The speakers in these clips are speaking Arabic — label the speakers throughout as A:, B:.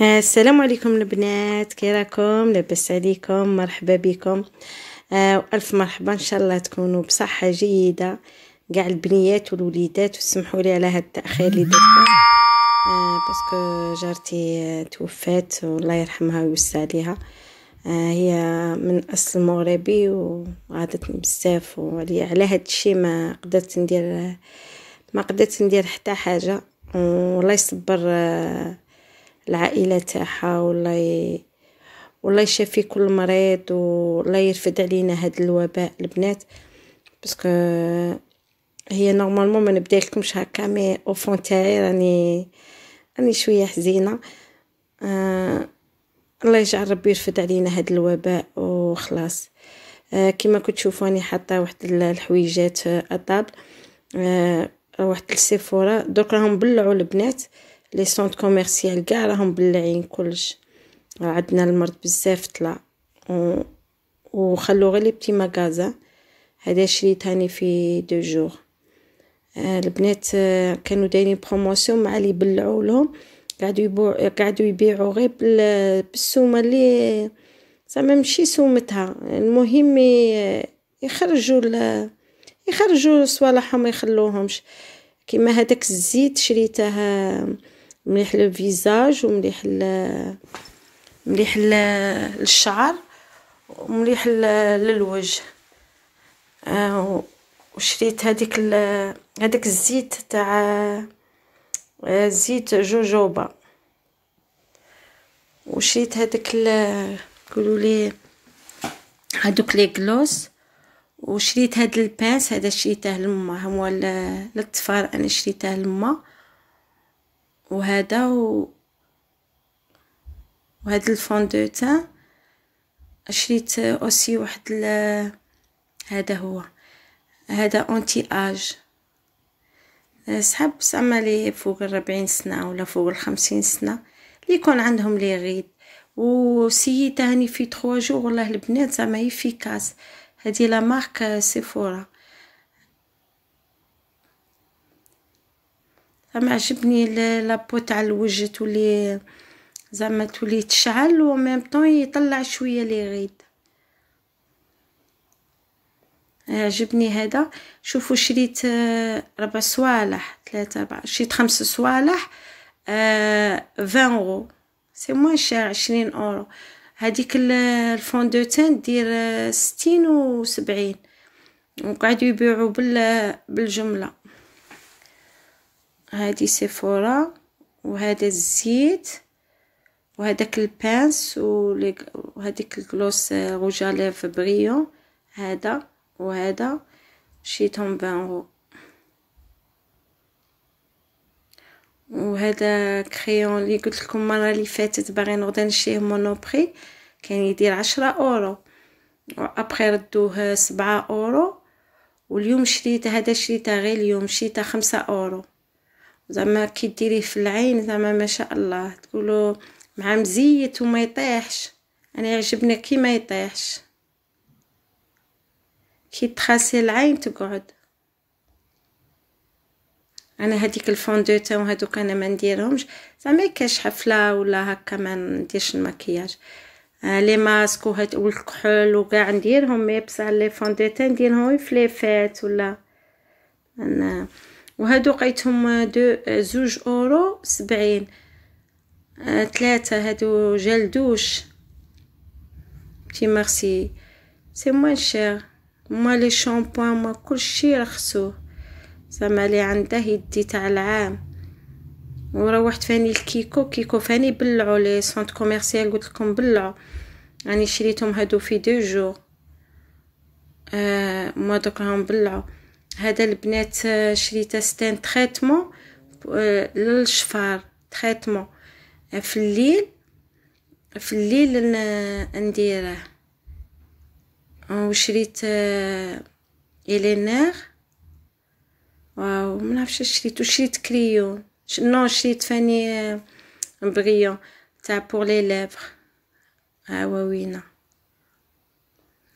A: آه، السلام عليكم البنات كي راكم لاباس عليكم مرحبا بكم آه الف مرحبا ان شاء الله تكونوا بصحه جيده كاع البنيات والوليدات وسمحوا لي على هذا التاخير اللي درته آه باسكو جارتي توفات والله يرحمها ويوسع عليها آه هي من اصل مغربي وغادتني بزاف وعلى هذا الشيء ما قدرت ندير ما قدرت ندير حتى حاجه والله يصبر آه العائله تاعها والله والله يشافي كل مريض والله يرفد علينا هاد الوباء البنات باسكو هي نورمالمون ما نبدا لكمش هكا مي او فون تاعي راني راني شويه حزينه آه الله يجعل ربي يرفد علينا هاد الوباء وخلاص آه كما كنت تشوفوني راني حاطه واحد الحويجات آه الطاب آه واحد السيفورا دوك راهم بلعوا البنات آه لي سونت كوميرسيال كاع راهم بلعين كلش راه عندنا المرض بزاف طلع و... وخلو غير لي بتي مغازا هذا شريت هاني في دو جور آه البنات آه كانوا دايرين بروموسيون مع اللي بلعوا لهم قعدوا يبيعوا قعدوا يبيعوا غير بال... بالسومه اللي زعما ماشي سومتها المهم يخرجوا ل... يخرجوا صوالحهم ما يخلوهمش كيما هذاك الزيت شريته مليح للفيزاج ومليح ل... مليح للشعر ومليح للوجه آه وشريت هذيك هذاك الزيت تاع آه، زيت جوجوبا وشريت هذاك قولوا لي هذوك لي كلوس وشريت هاد الباس هذا شريته لما هو للطفار انا شريته لما وهذا و وهاد الفوندو تاع شريت اوسي واحد ال... هذا هو هذا اونتي اج صحاب زعما لي فوق الربعين سنه ولا فوق الخمسين سنه لي يكون عندهم لي غيد سيي تاني في 3 جوغ والله البنات زعما يفيكاس هذه لا مارك سيفورا ما عجبني لابو تاع الوجه تولي زعما تولي تشعل و ميم طون يطلع شويه لي غيد عجبني هذا شوفوا شريت آه، ربع صوالح ثلاثة ربع شريت خمس صوالح فان اورو سي موان شير عشرين اورو هذيك الفون دو تان دير آه، ستين وسبعين وقعدوا يبيعوا بالجمله هادي سيفورا وهذا الزيت وهذاك البانس وهذيك الكلوس ليف آه، بريو هذا وهذا شيتهم بانغو وهذا كريون اللي قلت لكم المره اللي فاتت باغي نغدا نشيه مونوبري كان يدير عشرة اورو وابخي ردوه سبعة اورو واليوم شريت هذا شريته غير اليوم شريته خمسة اورو زعما كي ديريه في العين زعما ما شاء الله تقولوا مع مزيت وما يطيحش انا يعجبنا كي ما يطيحش كي تخاسي العين تقعد انا هذيك الفوندوتا وهذوك انا ما نديرهمش زعما كاش حفله ولا هكا ما نديرش المكياج آه، لي ماسك وهاد والكحول وكاع نديرهم مي بصح لي فوندوتا نديرهم في لي فات ولا انا وهادو لقيتهم دو زوج اورو سبعين آه هادو هادو دوش بتي مارسي سي موان شير ما لي شامبوان ما كلشي رخصوه زعما لي عنده يدي تاع العام وروحت فاني الكيكو كيكو فاني بلعو لي سونت كوميرسيال قلت لكم بلعو راني يعني شريتهم هادو في دو جور آه ما دوك راهم بلعو هذا البنات آه، شريته ستان تريتمون آه، للشفار تريتمون آه، في الليل في الليل نديره وشريت الينير واو ما نعرفش شريت وشريت كريون نو شريت فاني بريون تاع بور لي ليفر ها هو وينه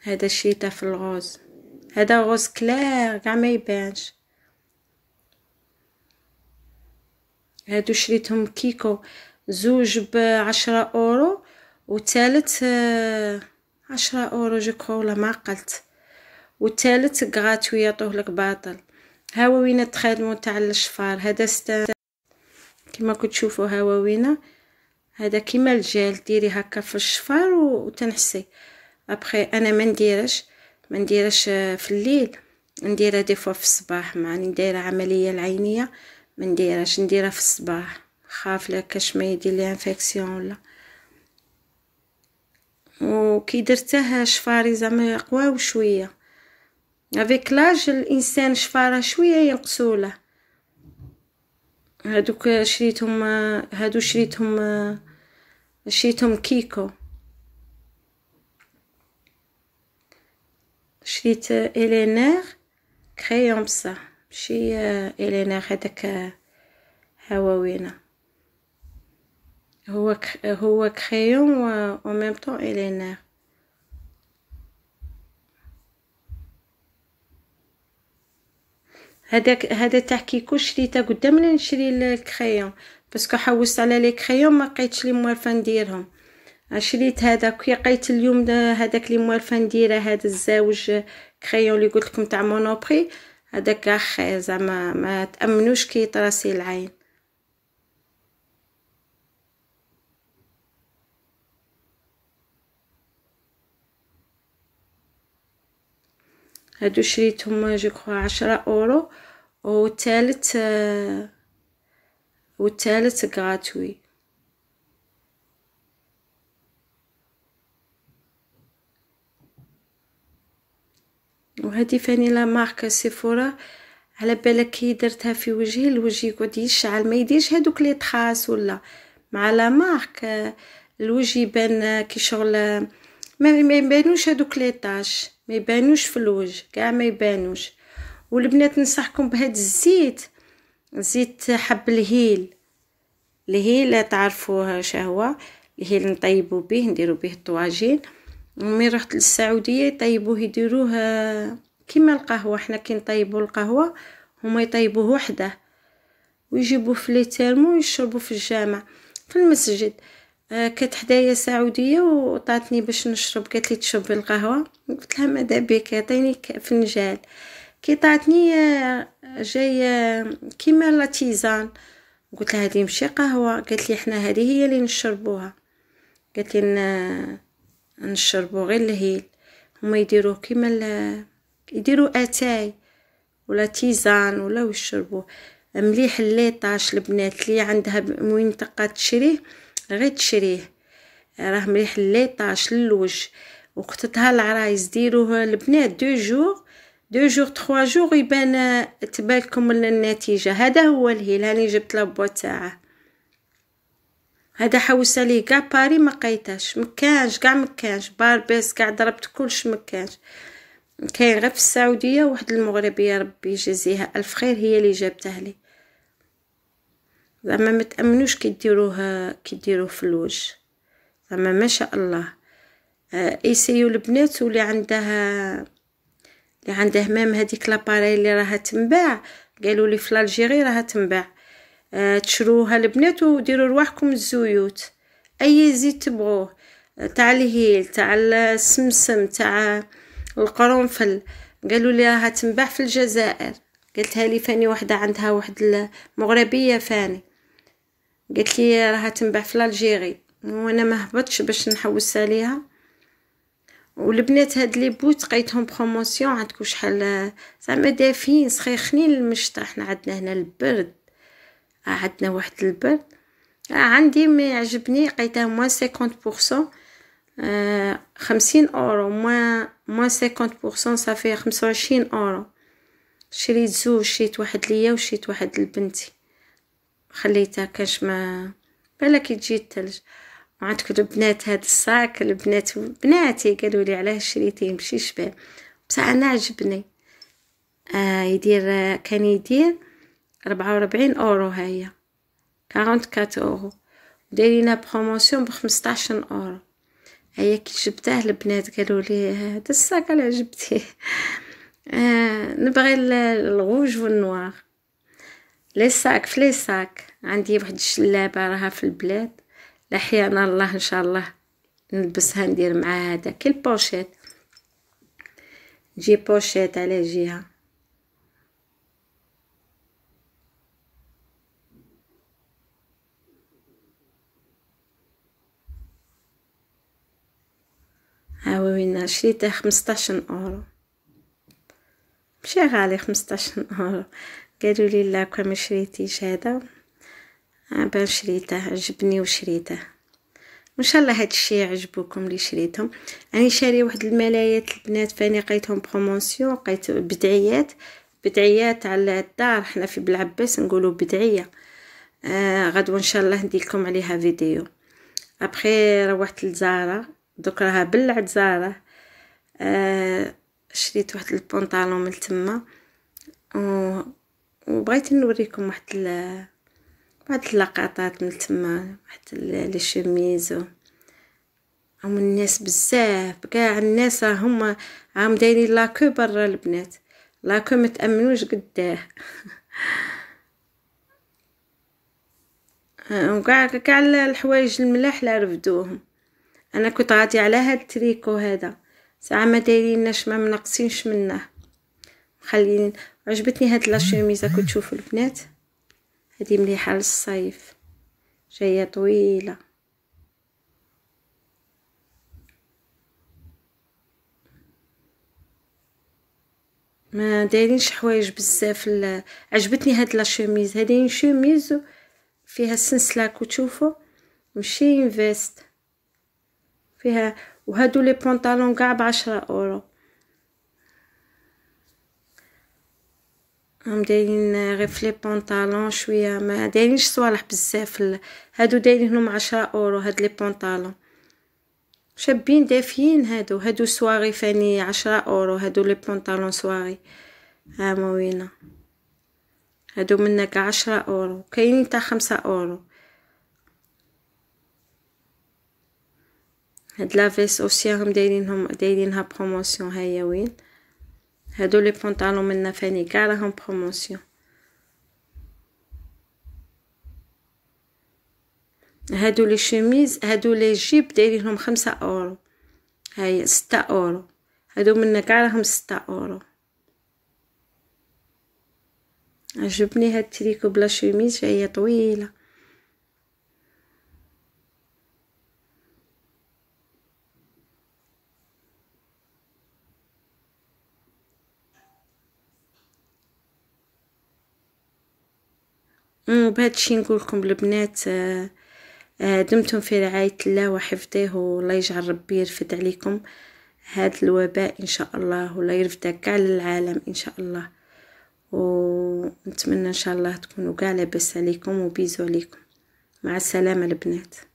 A: هذا شريته في الغوز هذا غوز كلار كاع ما يبانش هادو شريتهم كيكو زوج 10 اورو والثالث آه، عشرة اورو جو ولا ما قلت والثالث غراتوي يعطوه لك باطل هواوينا تخدمو تاع الشفار هذا ستا كما كتشوفوا هواوينا هذا كيما الجيل ديري هكا في الشفار وتنحسي ابخي انا ما نديرش ما نديرش آه, في الليل نديرها دي فوا في الصباح مع ندير عمليه العينيه ما نديرهاش نديرها في الصباح خاف لا كاش ما يدير لي انفيكسيون ولا وكي درتها شفاري زعما قواو شويه افيك لاج الانسان شفاره شويه ينقصوا له هادوك شريتهم آه, هادو شريتهم آه, شريتهم كيكو شريت الينير كريون بصح ماشي الينير هذاك هواوينا هو هو كريون و ميم طون الينير هذاك هذا تاع كيكو شريته قدام نشري الكريون باسكو حوست على لي كريون ما لقيتش لي موالفه نديرهم شريت هذا قيت اليوم هذاك لي موالفه نديره هذا الزاوج كريون اللي قلت لكم تاع مونوبري هذاك اخ زعما ما تامنوش كي تراسي العين هادو شريتهم جو كخوا عشرة اورو والثالث والثالث غراتوي هادي فانيلا ماركه سيفورا على بالك كي درتها في وجهي الوجه يقعد يشعل ما يديرش هادوك لي طخاس ولا مع لا مارك الوجه يبان كي شغل ما يبانوش هادوك لي طاش ما يبانوش في الوجه كاع ما يبانوش والبنات ننصحكم بهذا الزيت زيت حب الهيل الهيل تعرفوه شهوة الهيل نطيبو به نديرو به الطواجين ومن رحت للسعوديه يطيبوه يديروه كما القهوه حنا كي نطيبوا القهوه هما يطيبوه وحده ويجيبوه في لي تيرمو ويشربوا في الجامع في المسجد آه كانت حدايا سعوديه وطاتني باش نشرب قالت لي تشربي القهوه قلت لها ماذا بك يعطيني فنجان كي طاتني آه، جاي جايه كيما تيزان قلت لها هذه ماشي قهوه قالت لي حنا هذه هي اللي نشربوها قالت لي نشربو غير الهيل هما يديروه كيما يديروا اتاي ولا تيزان ولا يشربوا مليح الليطاج البنات اللي عندها وين تقى تشريه غير تشريه راه مليح الليطاج للوج وقتها العرايس ديروه البنات دو جور دو جور تخوا جور يبان تبالكم النتيجه هذا هو الهيل هاني جبت لابو تاعه هذا حوس عليه كاع باري ما قيتاش مكانش كاع مكانش باربيس كاع ضربت كلش مكانش كاين غير في السعوديه واحد المغربيه ربي يجازيها الف خير هي اللي جابته لي زعما ما تامنوش كيديروه كيديروه في الوجه زعما ما شاء الله آه، سيو البنات واللي عندها اللي عندها مام هذيك لاباري اللي راها تنباع قالوا لي في الجيري راها تنباع أه تشروها البنات وديروا رواحكم الزيوت اي زيت تبغوه آه، تاع الهيل تاع السمسم تاع القرنفل قالوا ليها تنباع في الجزائر قالتها لي فاني وحده عندها واحد المغربيه فاني قلت لي راها تنباع في الجيري وانا ما هبطش باش نحوس عليها والبنات هاد لي بوت لقيتهم بروموسيون عندكم شحال زعما دافين سخيخنين المشط حنا عندنا هنا البرد عندنا واحد البرد عندي ما يعجبني قيتها موان 50% Euh, خمسين اورو موان موان سيكونت بورسون صافي خمسة وعشرين اورو شريت زوج شريت واحد ليا وشريت واحد لبنتي خليتها كاش ما بلا كي تجي التلج وعندك البنات هاد الصاك البنات بناتي قالوا لي علاه شريتي ماشي شباب بصح انا عجبني آه يدير كان يدير ربعة وربعين اورو كارونت كات اورو دايرين بروموسيون بخمسطاشر اورو هيا كي جبتاه البنات قالوا لي هذا الساك على جبتيه آه نبغي الغوج والنوار لي ساك في لي ساك عندي واحد الشلابه راها في البلاد لحيانا الله ان شاء الله نلبسها ندير معاها هذا كي البوشيت جي بوشيت على جهه عاوينا شريتها خمسطاشن اورو ماشي غالي خمسطاشن اورو قالوا لي لا كان ما شريتيش هذا بان شريته عجبني وشريته وان شاء الله هاد الشيء يعجبوكم اللي شريتهم راني شاري واحد الملايات البنات فاني لقيتهم بروموسيون لقيت بدعيات بدعيات على الدار حنا في بلعباس نقولوا بدعيه آه غدوه ان شاء الله ندير لكم عليها فيديو ابخي روحت لزارا دوك راها بلعت زاره آه شريت واحد البونطالون من تما و... وبغيت نوريكم واحد ال... واحد اللقطات من تما واحد لي شوميز هم الناس بزاف كاع الناس هما راهم دايرين لاكو برا البنات لاكو ما تامنوش قداه آه، وكاع كاع الحوايج الملاح لا رفدوهم انا كنت غادي على هاد التريكو هذا ساعه ما دايريناش ما منقصينش منه مخليين عجبتني هاد لا شوميزه كتشوفوا البنات هادي مليحه للصيف جايه طويله ما دايرينش حوايج بزاف عجبتني هاد لا شوميز هادي شوميز فيها السنسله كتشوفوا ماشي فيست فيها وهادو لي بونطالون كاع بعشرة اورو هم دايرين غير في لي بونطالون شويه ما دايرينش صوالح بزاف هادو دايرينهم عشرة اورو هاد لي بونطالون شابين دافيين هادو هادو سواغي فاني عشرة اورو هادو لي بونطالون سواغي ها موينه هادو منك عشرة اورو كاينين تاع خمسة اورو هاد لافيس اوسي راهم دايرينهم دايرينها بروموسيون هيا وين هادو لي بونطالون منا فاني كاع راهم بروموسيون هادو لي شوميز هادو لي جيب دايرينهم خمسة اورو هاي ستة اورو هادو منا كاع راهم ستة اورو عجبني هاد تريكو بلا شوميز جاية طويله الشيء نقول لكم البنات آه، آه، دمتم في رعايه الله وحفظه والله يجعل ربي يرفد عليكم هذا الوباء ان شاء الله ولا يرفده كاع للعالم ان شاء الله ونتمنى ان شاء الله تكونوا كاع لاباس عليكم وبيزو عليكم مع السلامه البنات